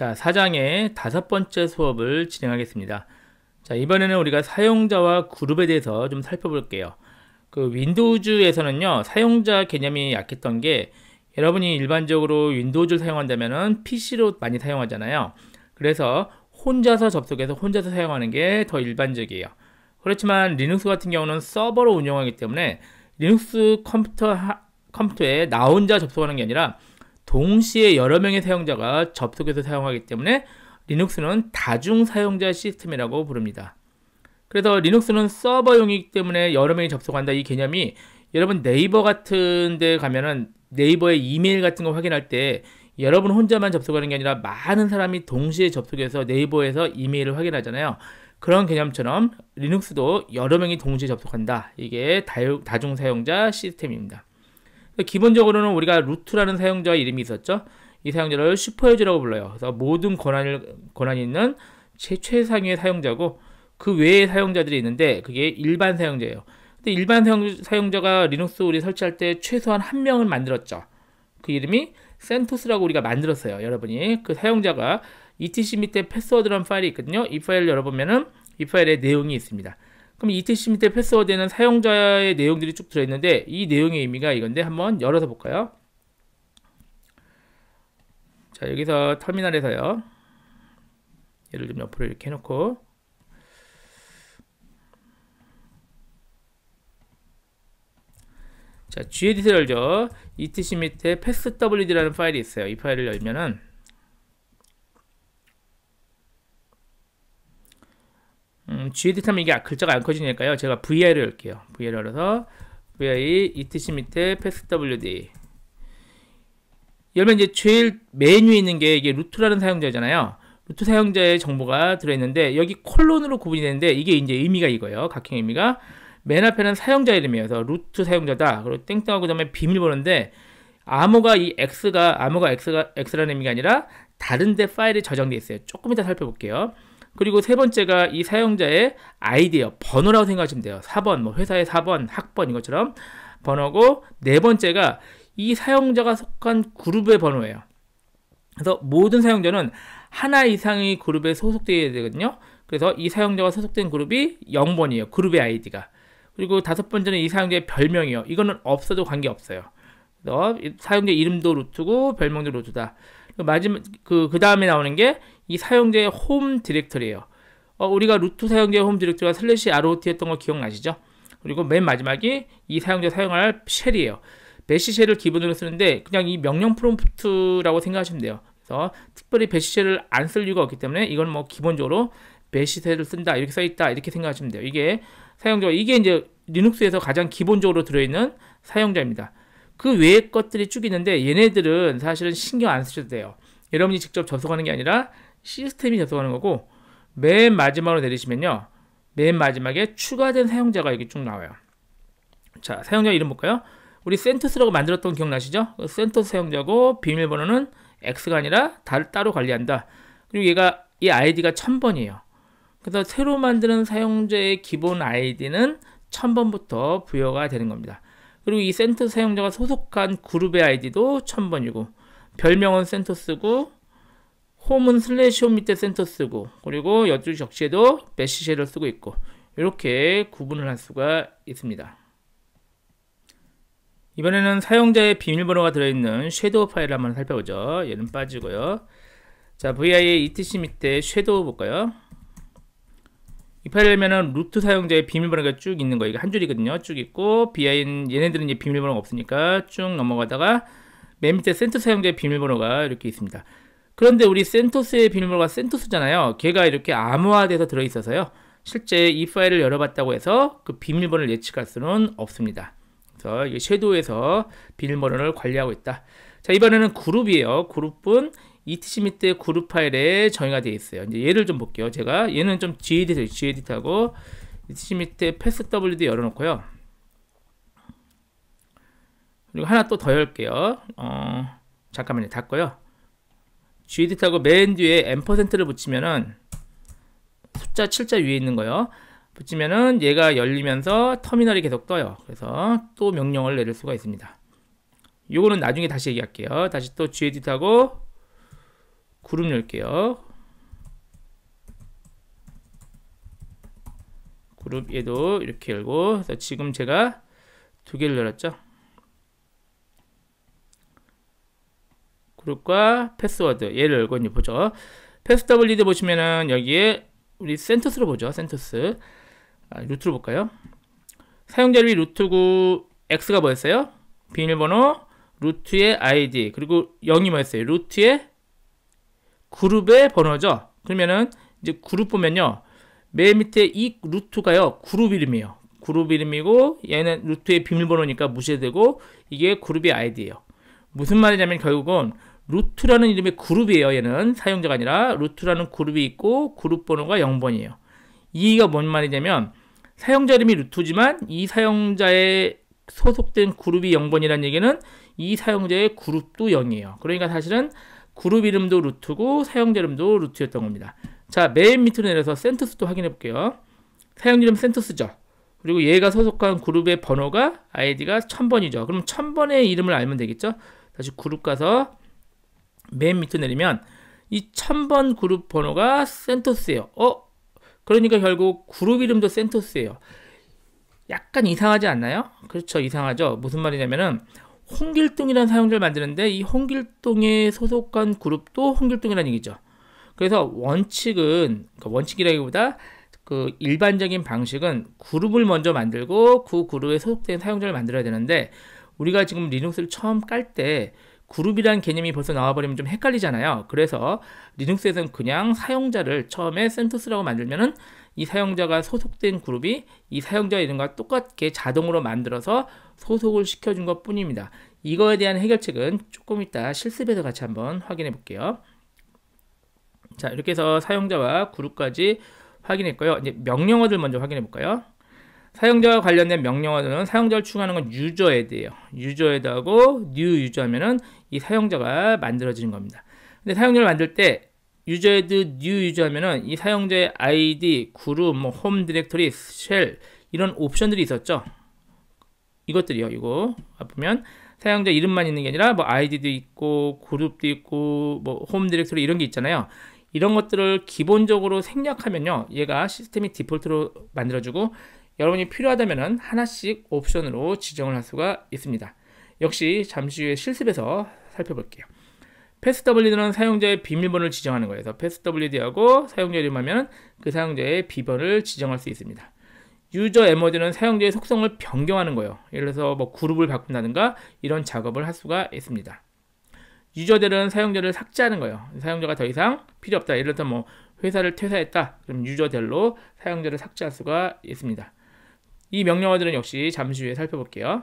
자, 사장의 다섯 번째 수업을 진행하겠습니다. 자, 이번에는 우리가 사용자와 그룹에 대해서 좀 살펴볼게요. 그 윈도우즈에서는요, 사용자 개념이 약했던 게 여러분이 일반적으로 윈도우즈를 사용한다면은 PC로 많이 사용하잖아요. 그래서 혼자서 접속해서 혼자서 사용하는 게 더 일반적이에요. 그렇지만 리눅스 같은 경우는 서버로 운영하기 때문에 리눅스 컴퓨터 컴퓨터에 나 혼자 접속하는 게 아니라 동시에 여러 명의 사용자가 접속해서 사용하기 때문에 리눅스는 다중 사용자 시스템이라고 부릅니다. 그래서 리눅스는 서버용이기 때문에 여러 명이 접속한다 이 개념이 여러분 네이버 같은 데 가면은 네이버의 이메일 같은 거 확인할 때 여러분 혼자만 접속하는 게 아니라 많은 사람이 동시에 접속해서 네이버에서 이메일을 확인하잖아요. 그런 개념처럼 리눅스도 여러 명이 동시에 접속한다. 이게 다중 사용자 시스템입니다. 기본적으로는 우리가 루트라는 사용자 이름이 있었죠. 이 사용자를 슈퍼유저라고 불러요. 그래서 모든 권한을, 권한이 있는 최, 최상위의 사용자고 그 외의 사용자들이 있는데 그게 일반 사용자예요. 근데 일반 사용, 자가 리눅스 우리 설치할 때 최소한 한 명을 만들었죠. 그 이름이 센토스라고 우리가 만들었어요. 여러분이 그 사용자가 etc 밑에 패스워드라는 파일이 있거든요. 이 파일을 열어보면은 이파일의 내용이 있습니다. 그럼 ETC 밑에 패스워드에는 사용자의 내용들이 쭉 들어있는데 이 내용의 의미가 이건데 한번 열어서 볼까요? 자 여기서 터미널에서요. 얘를 좀 옆으로 이렇게 해놓고 자, g a d 를 열죠. etc 밑에 passwd라는 파일이 있어요. 이 파일을 열면은 음, GD 하면 이게 글자가 안 커지니까요. 제가 VI를 할게요. VI를 열어서 VI ETC 밑에 패스 WD 열면 이제 제일 메뉴에 있는 게 이게 루트라는 사용자잖아요. 루트 사용자의 정보가 들어있는데 여기 콜론으로 구분이 되는데 이게 이제 의미가 이거예요. 각형 의미가 맨 앞에는 사용자 이름이어서 루트 사용자다. 그리고 땡땡하고 그다음에 비밀번호인데 암호가 이 x가 암호가 x가 x라는 의미가 아니라 다른데 파일에 저장돼 있어요. 조금 이따 살펴볼게요. 그리고 세 번째가 이 사용자의 아이디어, 번호라고 생각하시면 돼요. 4번, 뭐 회사의 4번, 학번 인것처럼 번호고 네 번째가 이 사용자가 속한 그룹의 번호예요. 그래서 모든 사용자는 하나 이상의 그룹에 소속되어야 되거든요. 그래서 이 사용자가 소속된 그룹이 0번이에요. 그룹의 아이디가. 그리고 다섯 번째는 이 사용자의 별명이요. 이거는 없어도 관계없어요. 그래서 사용자 이름도 루트고 별명도 루트다. 그 마지막 그그 그 다음에 나오는 게 이 사용자의 홈디렉터리예요 어, 우리가 루트 사용자의 홈디렉터리가 슬래시 ROT 했던 거 기억나시죠? 그리고 맨 마지막이 이 사용자 사용할 쉘이에요. 배시 쉘을 기본으로 쓰는데 그냥 이 명령 프롬프트라고 생각하시면 돼요. 그래서 특별히 배시 쉘을 안 쓸 이유가 없기 때문에 이건 뭐 기본적으로 배시 쉘을 쓴다 이렇게 써 있다 이렇게 생각하시면 돼요. 이게 사용자 이게 이제 리눅스에서 가장 기본적으로 들어있는 사용자입니다. 그 외의 것들이 쭉 있는데 얘네들은 사실은 신경 안 쓰셔도 돼요. 여러분이 직접 접속하는 게 아니라 시스템이 접속하는 거고 맨 마지막으로 내리시면요. 맨 마지막에 추가된 사용자가 여기 쭉 나와요. 자, 사용자 이름 볼까요? 우리 센토스라고 만들었던 기억나시죠? 그 센토스 사용자고 비밀번호는 X가 아니라 다, 따로 관리한다. 그리고 얘가 이 아이디가 1000번이에요. 그래서 새로 만드는 사용자의 기본 아이디는 1000번부터 부여가 되는 겁니다. 그리고 이센터 사용자가 소속한 그룹의 아이디도 1000번이고 별명은 센터쓰고 홈은 슬래시 홈 밑에 센터쓰고 그리고 여주 적시에도 메시쉐를 쓰고 있고 이렇게 구분을 할 수가 있습니다. 이번에는 사용자의 비밀번호가 들어있는 섀도우 파일 을 한번 살펴보죠. 얘는 빠지고요. 자, VI의 ETC 밑에 섀도우 볼까요? 이파일이면은 루트 사용자의 비밀번호가 쭉 있는 거예요. 이게 한 줄이거든요. 쭉 있고 비하인 얘네들은 이제 비밀번호가 없으니까 쭉 넘어가다가 맨 밑에 센터 사용자의 비밀번호가 이렇게 있습니다. 그런데 우리 센토스의 비밀번호가 센토스잖아요. 걔가 이렇게 암호화돼서 들어있어서요. 실제 이 파일을 열어봤다고 해서 그 비밀번호를 예측할 수는 없습니다. 그래서 섀도우에서 비밀번호를 관리하고 있다. 자 이번에는 그룹이에요. 그룹분 이 t c 밑에 그룹 파일에 정의가 되어 있어요. 이제 얘를 좀 볼게요. 제가 얘는 좀 gedit에요. gedit하고 이티시미트 패스 wd 열어놓고요. 그리고 하나 또 더 열게요. 어, 잠깐만요. 닫고요. gedit하고 맨 뒤에 m%를 붙이면은 숫자 7자 위에 있는 거요. 붙이면은 얘가 열리면서 터미널이 계속 떠요. 그래서 또 명령을 내릴 수가 있습니다. 요거는 나중에 다시 얘기할게요. 다시 또 gedit하고 그룹 열게요. 그룹 얘도 이렇게 열고 지금 제가 두 개를 열었죠. 그룹과 패스워드 얘를 열고 이제 보죠. 패스더블 리드 보시면은 여기에 우리 센터스로 보죠. 센터스 아, 루트로 볼까요? 사용자를 루트구 x가 뭐였어요? 비밀번호 루트의 id 그리고 0이 뭐였어요? 루트의 그룹의 번호죠. 그러면은 이제 그룹 보면요. 맨 밑에 이 루트가요. 그룹 이름이에요. 그룹 이름이고 얘는 루트의 비밀번호니까 무시되고 이게 그룹의 아이디예요. 무슨 말이냐면 결국은 루트라는 이름의 그룹이에요. 얘는 사용자가 아니라 루트라는 그룹이 있고 그룹 번호가 0번이에요. 이가 뭔 말이냐면 사용자 이름이 루트지만 이 사용자의 소속된 그룹이 0번이라는 얘기는 이 사용자의 그룹도 0이에요. 그러니까 사실은 그룹 이름도 루트고 사용자 이름도 루트였던 겁니다. 자, 맨 밑으로 내려서 센터스도 확인해 볼게요. 사용자 이름 센터스죠. 그리고 얘가 소속한 그룹의 번호가 아이디가 1000번이죠. 그럼 1000번의 이름을 알면 되겠죠? 다시 그룹 가서 맨 밑으로 내리면 이 1000번 그룹 번호가 센터스예요 어? 그러니까 결국 그룹 이름도 센터스예요 약간 이상하지 않나요? 그렇죠. 이상하죠. 무슨 말이냐면은 홍길동이라는 사용자를 만드는데 이 홍길동에 소속한 그룹도 홍길동이라는 얘기죠. 그래서 원칙은 그러니까 원칙이라기보다 그 일반적인 방식은 그룹을 먼저 만들고 그 그룹에 소속된 사용자를 만들어야 되는데 우리가 지금 리눅스를 처음 깔 때 그룹이란 개념이 벌써 나와버리면 좀 헷갈리잖아요. 그래서 리눅스에서는 그냥 사용자를 처음에 센토스라고 만들면은 이 사용자가 소속된 그룹이 이 사용자 이름과 똑같게 자동으로 만들어서 소속을 시켜준 것 뿐입니다. 이거에 대한 해결책은 조금 이따 실습에서 같이 한번 확인해 볼게요. 자, 이렇게 해서 사용자와 그룹까지 확인했고요. 이제 명령어들 먼저 확인해 볼까요? 사용자와 관련된 명령어들은 사용자를 추가하는건 유저 에드예요 유저 에드하고 new 유저 하면은 이 사용자가 만들어지는 겁니다. 근데 사용자를 만들 때 유저 에드 new 유저 하면은 이 사용자의 아이디, 그룹, 뭐홈 디렉토리, 쉘 이런 옵션들이 있었죠. 이것들이요. 이거 보면 사용자 이름만 있는 게 아니라 뭐 아이디도 있고 그룹도 있고 뭐 홈 디렉토리 이런 게 있잖아요. 이런 것들을 기본적으로 생략하면요. 얘가 시스템이 디폴트로 만들어주고 여러분이 필요하다면 하나씩 옵션으로 지정을 할 수가 있습니다. 역시 잠시 후에 실습에서 살펴볼게요. 패스WD는 사용자의 비밀번호를 지정하는 거예요. 그래서 패스WD하고 사용자 이름하면 그 사용자의 비번을 지정할 수 있습니다. 유저 에머지는 사용자의 속성을 변경하는 거예요. 예를 들어서 뭐 그룹을 바꾼다든가 이런 작업을 할 수가 있습니다. 유저들은 사용자를 삭제하는 거예요. 사용자가 더 이상 필요 없다. 예를 들어서 뭐 회사를 퇴사했다. 그럼 유저들로 사용자를 삭제할 수가 있습니다. 이 명령어들은 역시 잠시 후에 살펴볼게요.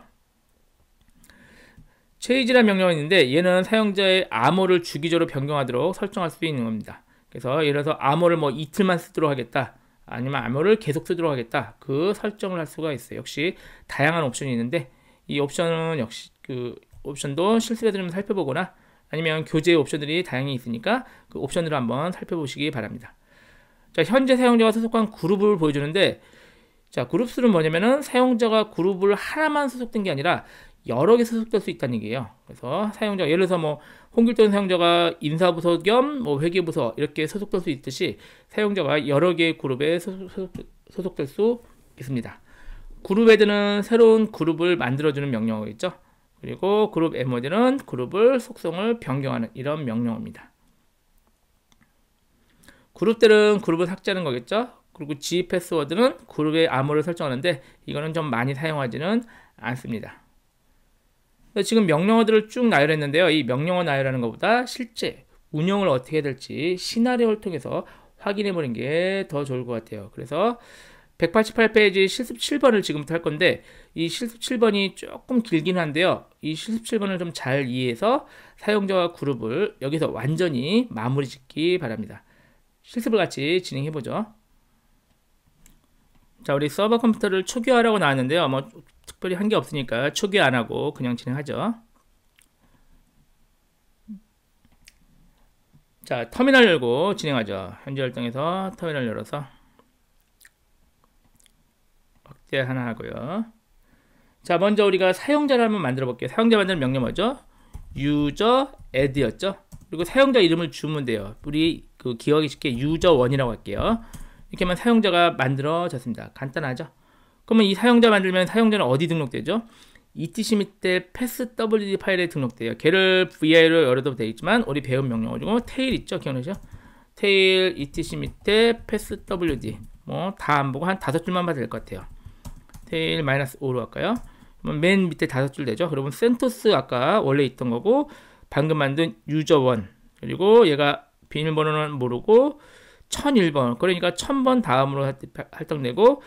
체이지란 명령어 있는데 얘는 사용자의 암호를 주기적으로 변경하도록 설정할 수 있는 겁니다. 그래서 예를 들어서 암호를 뭐 이틀만 쓰도록 하겠다. 아니면 암호를 계속 쓰도록 하겠다 그 설정을 할 수가 있어요 역시 다양한 옵션이 있는데 이 옵션은 역시 그 옵션도 실습에 들으면 살펴보거나 아니면 교재 옵션들이 다양히 있으니까 그옵션으로 한번 살펴보시기 바랍니다 자 현재 사용자가 소속한 그룹을 보여주는데 자 그룹 수는 뭐냐면은 사용자가 그룹을 하나만 소속된 게 아니라 여러 개소속될수 있다는 얘기예요. 그래서 사용자 예를 들어서 뭐 홍길동 사용자가 인사부서 겸 뭐 회계부서 이렇게 소속될 수 있듯이 사용자가 여러 개의 그룹에 소속, 소속 될수 있습니다. 그룹 헤드는 새로운 그룹을 만들어주는 명령어겠죠. 그리고 그룹 에머지는 그룹을 속성을 변경하는 이런 명령어입니다. 그룹들은 그룹을 삭제하는 거겠죠. 그리고 G 패스워드는 그룹의 암호를 설정하는데 이거는 좀 많이 사용하지는 않습니다. 지금 명령어들을 쭉 나열했는데요. 이 명령어 나열하는 것보다 실제 운영을 어떻게 해야 될지 시나리오를 통해서 확인해 보는 게 더 좋을 것 같아요. 그래서 188페이지 실습 7번을 지금부터 할 건데 이 실습 7번이 조금 길긴 한데요. 이 실습 7번을 좀 잘 이해해서 사용자와 그룹을 여기서 완전히 마무리 짓기 바랍니다. 실습을 같이 진행해 보죠. 자, 우리 서버 컴퓨터를 초기화라고 나왔는데요. 뭐 특별히 한 게 없으니까 초기 안 하고 그냥 진행하죠. 자, 터미널 열고 진행하죠. 현재 활동에서 터미널 열어서 확대 하나 하고요. 자, 먼저 우리가 사용자를 한번 만들어 볼게요. 사용자 만드는 명령 뭐죠? 유저 a 드였죠 그리고 사용자 이름을 주면 돼요. 우리 그 기억이 쉽게 유저원이라고 할게요. 이렇게만 사용자가 만들어졌습니다. 간단하죠? 그러면 이 사용자 만들면 사용자는 어디 등록되죠? ETC 밑에 패스 WD 파일에 등록돼요. 걔를 VI로 열어도 되겠지만 우리 배운 명령어 중에 테일 있죠? 기억나죠? 테일 ETC 밑에 패스 WD 뭐다 안 보고 한 다섯 줄만 봐도 될 것 같아요. 테일 마이너스 5로 할까요? 그럼 맨 밑에 다섯 줄 되죠? 그러면 센토스 아까 원래 있던 거고 방금 만든 유저원 그리고 얘가 비밀번호는 모르고 1001번 그러니까 1000번 다음으로 할당되고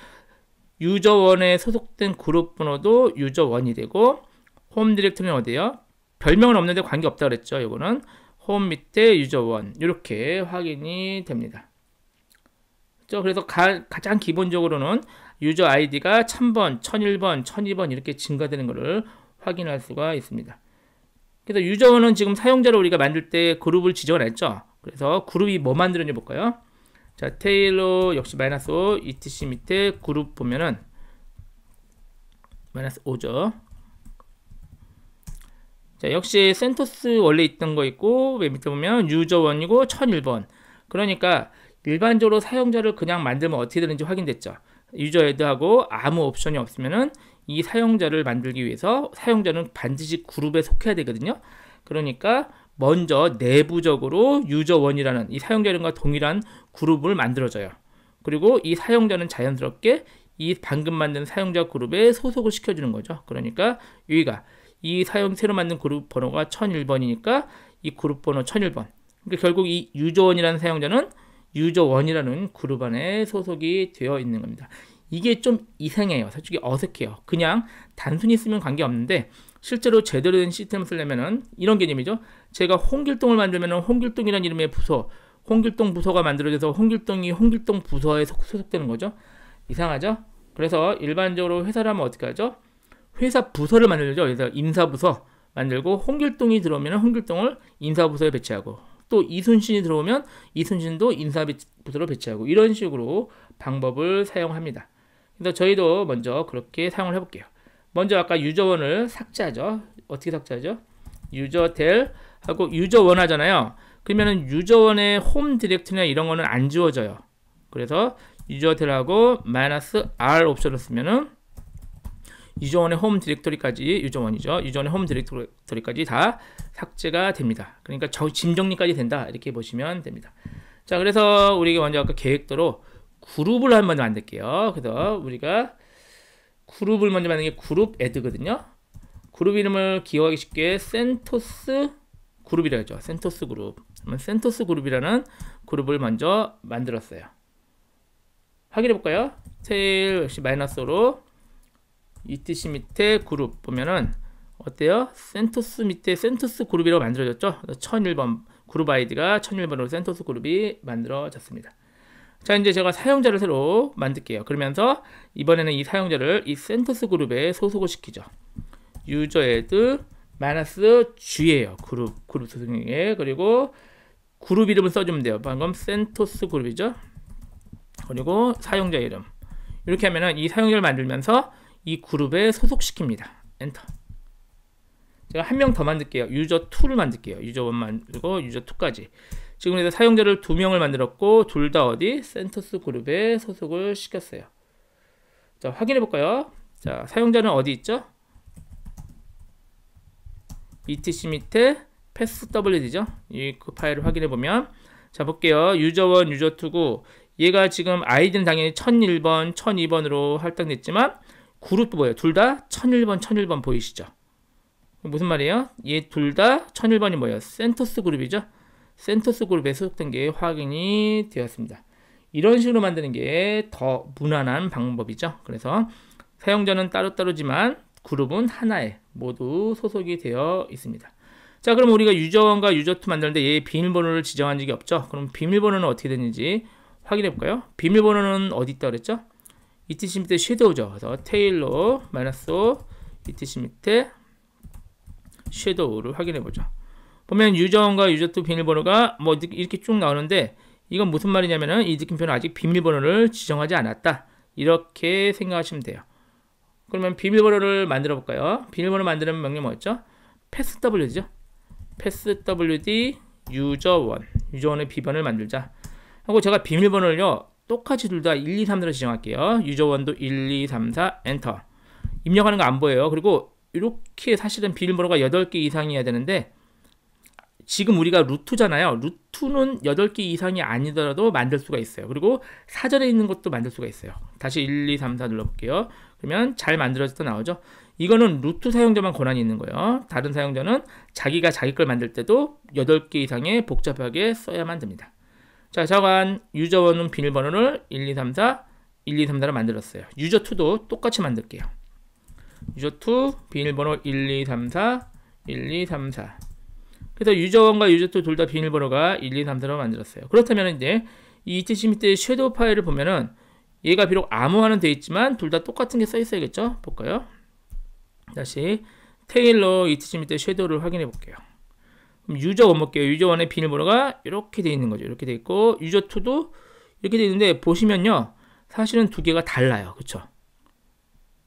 유저원에 소속된 그룹 번호도 유저원이 되고 홈 디렉터리는 어디예요? 별명은 없는데 관계없다 그랬죠. 이거는 홈 밑에 유저원 이렇게 확인이 됩니다. 그렇죠? 그래서 가, 장 기본적으로는 유저 아이디가 1000번, 1001번, 1002번 이렇게 증가되는 것을 확인할 수가 있습니다. 그래서 유저원은 지금 사용자를 우리가 만들 때 그룹을 지정을 했죠. 그래서 그룹이 뭐만들는지 볼까요? 자 테일러 역시 마이너스 5 etc 밑에 그룹 보면은 마이너스 5죠 자 역시 센토스 원래 있던 거 있고 맨 밑에 보면 유저원이고 1001번 그러니까 일반적으로 사용자를 그냥 만들면 어떻게 되는지 확인됐죠 유저 애드하고 아무 옵션이 없으면은 이 사용자를 만들기 위해서 사용자는 반드시 그룹에 속해야 되거든요 그러니까 먼저 내부적으로 유저원이라는 이 사용자 이름과 동일한 그룹을 만들어줘요. 그리고 이 사용자는 자연스럽게 이 방금 만든 사용자 그룹에 소속을 시켜주는 거죠. 그러니까 여기가 이 사용 새로 만든 그룹 번호가 1001번이니까 이 그룹 번호 1001번. 그러니까 결국 이 유저원이라는 사용자는 유저원이라는 그룹 안에 소속이 되어 있는 겁니다. 이게 좀 이상해요. 솔직히 어색해요. 그냥 단순히 쓰면 관계없는데 실제로 제대로 된 시스템을 쓰려면은 이런 개념이죠. 제가 홍길동을 만들면은 홍길동이라는 이름의 부서, 홍길동 부서가 만들어져서 홍길동이 홍길동 부서에 소속되는 거죠. 이상하죠? 그래서 일반적으로 회사를 하면 어떻게 하죠? 회사 부서를 만들죠. 그래서 인사부서 만들고 홍길동이 들어오면 홍길동을 인사부서에 배치하고 또 이순신이 들어오면 이순신도 인사부서로 배치하고 이런 식으로 방법을 사용합니다. 그래서 저희도 먼저 그렇게 사용을 해볼게요. 먼저 아까 유저원을 삭제하죠. 어떻게 삭제하죠? 유저델 하고 유저원 하잖아요. 그러면은 유저원의 홈 디렉트나 이런 거는 안 지워져요. 그래서 유저델하고 마이너스 R 옵션을 쓰면은 유저원의 홈 디렉토리까지 유저원이죠. 유저원의 홈 디렉토리까지 다 삭제가 됩니다. 그러니까 저짐 정리까지 된다. 이렇게 보시면 됩니다. 자, 그래서 우리가 먼저 아까 계획대로 그룹을 한번 만들게요. 그래서 우리가 그룹을 먼저 만든게 그룹 애드거든요. 그룹 이름을 기억하기 쉽게 센토스 그룹이라고 했죠. 센토스 그룹. 그러면 센토스 그룹이라는 그룹을 먼저 만들었어요. 확인해 볼까요? 테일 역시 마이너스로 etc 밑에 그룹 보면은 어때요? 센토스 밑에 센토스 그룹이라고 만들어졌죠? 1001번 그룹 아이디가 1001번으로 센토스 그룹이 만들어졌습니다. 자 이제 제가 사용자를 새로 만들게요 그러면서 이번에는 이 사용자를 이 센터스 그룹에 소속을 시키죠 유저 에드 마이너스 G예요 그룹 그룹 소속에 그리고 그룹 이름을 써주면 돼요 방금 센토스 그룹이죠 그리고 사용자 이름 이렇게 하면은 이 사용자를 만들면서 이 그룹에 소속시킵니다 엔터 제가 한 명 더 만들게요 유저 2를 만들게요 유저 1 만들고 유저 2까지 지금 그래서 사용자를 두 명을 만들었고 둘 다 어디 센터스 그룹에 소속을 시켰어요. 자 확인해 볼까요? 자 사용자는 어디 있죠? etc 밑에 passwd죠. 이 그 파일을 확인해 보면 자 볼게요. 유저원 유저투구 얘가 지금 아이디는 당연히 1001번 1002번으로 할당됐지만 그룹도 뭐예요? 둘 다 1001번 1001번 보이시죠? 무슨 말이에요? 얘 둘 다 1001번이 뭐예요? 센터스 그룹이죠? 센터스 그룹에 소속된 게 확인이 되었습니다. 이런 식으로 만드는 게 더 무난한 방법이죠. 그래서 사용자는 따로따로지만 그룹은 하나에 모두 소속이 되어 있습니다. 자 그럼 우리가 유저원과 유저2 만들는데얘 비밀번호를 지정한 적이 없죠. 그럼 비밀번호는 어떻게 되는지 확인해 볼까요? 비밀번호는 어디 있다 그랬죠? 이티시 밑에 섀도우죠. 그래서 테일러 마이너스 이티시 밑에 섀도우를 확인해 보죠. 보면 유저원과 유저2 비밀번호가 뭐 이렇게 쭉 나오는데 이건 무슨 말이냐면은 이 느낌표는 아직 비밀번호를 지정하지 않았다. 이렇게 생각하시면 돼요. 그러면 비밀번호를 만들어 볼까요? 비밀번호 만드는 명령 뭐였죠? 패스 w죠. 패스 wd 유저원 유저원의 비번을 만들자. 하고 제가 비밀번호를요 똑같이 둘 다 1, 2, 3으로 지정할게요. 유저원도 1, 2, 3, 4 엔터. 입력하는 거 안 보여요. 그리고 이렇게 사실은 비밀번호가 8개 이상이어야 되는데 지금 우리가 루트잖아요. 루트는 8개 이상이 아니더라도 만들 수가 있어요. 그리고 사전에 있는 것도 만들 수가 있어요. 다시 1, 2, 3, 4 눌러볼게요. 그러면 잘 만들어져서 나오죠. 이거는 루트 사용자만 권한이 있는 거예요. 다른 사용자는 자기가 자기 걸 만들 때도 8개 이상의 복잡하게 써야만 됩니다. 자, 저관 유저원은 비밀번호를 1, 2, 3, 4, 1, 2, 3, 4를 만들었어요. 유저2도 똑같이 만들게요. 유저2 비밀번호 1, 2, 3, 4, 1, 2, 3, 4 그래서 유저1과 유저2 둘 다 비밀번호가 1, 2, 3 4로 만들었어요. 그렇다면 이제 이 ETC 밑의 섀도우 파일을 보면은 얘가 비록 암호화는돼 있지만 둘 다 똑같은 게 써 있어야겠죠? 볼까요? 다시 테일러 ETC 밑의 섀도우를 확인해 볼게요. 그럼 유저1 볼게요. 유저1의 비밀번호가 이렇게 돼 있는 거죠. 이렇게 돼 있고 유저2도 이렇게 돼 있는데 보시면요. 사실은 두 개가 달라요. 그쵸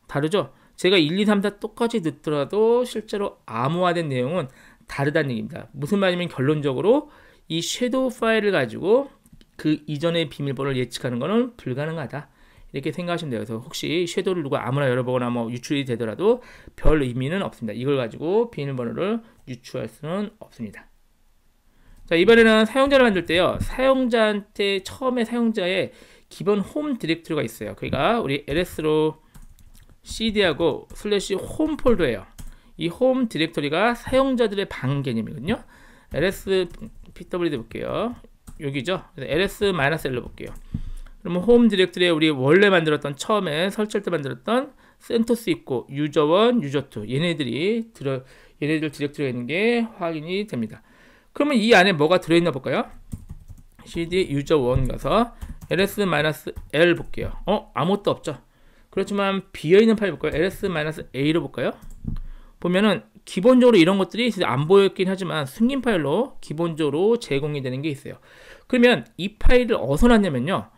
다르죠? 제가 1, 2, 3 4 똑같이 넣더라도 실제로 암호화된 내용은 다르다는 얘기입니다. 무슨 말이냐면 결론적으로 이 섀도우 파일을 가지고 그 이전의 비밀번호를 예측하는 것은 불가능하다. 이렇게 생각하시면 돼요. 그래서 혹시 섀도우를 누가 아무나 열어보거나 뭐 유출이 되더라도 별 의미는 없습니다. 이걸 가지고 비밀번호를 유추할 수는 없습니다. 자, 이번에는 사용자를 만들 때요. 사용자한테 처음에 사용자의 기본 홈 디렉토리가 있어요. 그러니까 우리 ls로 cd하고 슬래시 홈 폴더예요. 이홈 디렉토리가 사용자들의 방 개념이거든요. ls pwd 볼게요. 여기죠. ls-l로 볼게요. 그러면 홈 디렉토리에 우리 원래 만들었던 처음에 설치할 때 만들었던 센터스 있고 유저원, 유저2 얘네들이 들어 얘네들 디렉터리가 있는 게 확인이 됩니다. 그러면 이 안에 뭐가 들어있나 볼까요? cd 유저1 가서 ls-l 볼게요. 어? 아무것도 없죠. 그렇지만 비어있는 파일 볼까요? ls-a로 볼까요? 보면은 기본적으로 이런 것들이 안 보였긴 하지만 숨긴 파일로 기본적으로 제공이 되는 게 있어요. 그러면 이 파일을 어디서 났냐면요.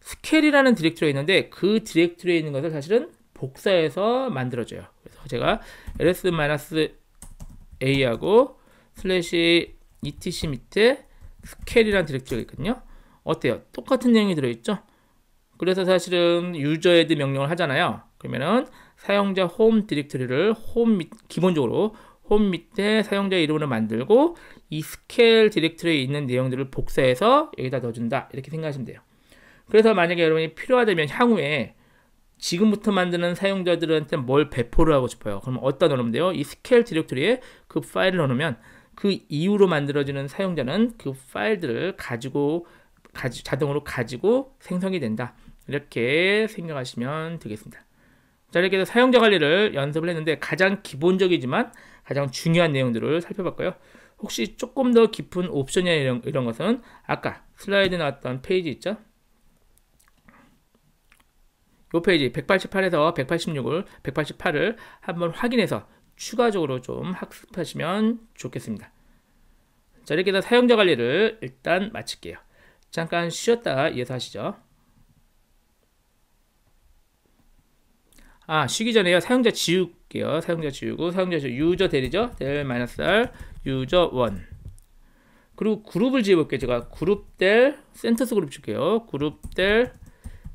스케일이라는 디렉터리가 있는데 그디렉터리에 있는 것을 사실은 복사해서 만들어줘요. 그래서 제가 ls-a하고 슬래시 etc 밑에 스케일이라는 디렉터리가 있거든요. 어때요? 똑같은 내용이 들어있죠? 그래서 사실은 유저에드 명령을 하잖아요. 그러면은 사용자 홈디렉터리를홈 밑, 기본적으로 홈 밑에 사용자 이름으로 만들고 이 스케일 디렉터리에 있는 내용들을 복사해서 여기다 넣어준다 이렇게 생각하시면 돼요 그래서 만약에 여러분이 필요하다면 향후에 지금부터 만드는 사용자들한테 뭘 배포를 하고 싶어요 그럼 어디다 넣으면 돼요? 이 스케일 디렉터리에그 파일을 넣으면 그 이후로 만들어지는 사용자는 그 파일들을 가지고 가지, 자동으로 가지고 생성이 된다 이렇게 생각하시면 되겠습니다 자, 이렇게 해서 사용자 관리를 연습을 했는데 가장 기본적이지만 가장 중요한 내용들을 살펴봤고요. 혹시 조금 더 깊은 옵션이나 이런, 이런 것은 아까 슬라이드 나왔던 페이지 있죠? 이 페이지 188에서 186을 188을 한번 확인해서 추가적으로 좀 학습하시면 좋겠습니다. 자 이렇게 해서 사용자 관리를 일단 마칠게요. 잠깐 쉬었다 이어서 하시죠. 아, 쉬기 전에요. 사용자 지우게요. 사용자 지우고 사용자 지우 유저 대리죠. 델 마이너스 R 유저 원. 그리고 그룹을 지어볼게요. 제가 그룹 델센터스 그룹 줄게요. 그룹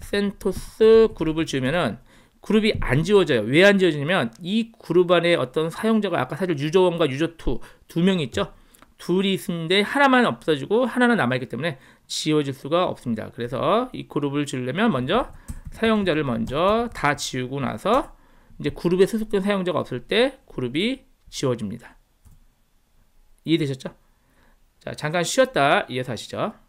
델센터스 그룹을 지으면은 그룹이 안 지워져요. 왜 안 지워지냐면 이 그룹 안에 어떤 사용자가 아까 사실 유저 원과 유저 2두 명이 있죠. 둘이 있는데 하나만 없어지고 하나는 남아있기 때문에 지워질 수가 없습니다. 그래서 이 그룹을 지으려면 먼저 사용자를 먼저 다 지우고 나서 이제 그룹에 소속된 사용자가 없을 때 그룹이 지워집니다. 이해되셨죠? 자, 잠깐 쉬었다 이어 하시죠.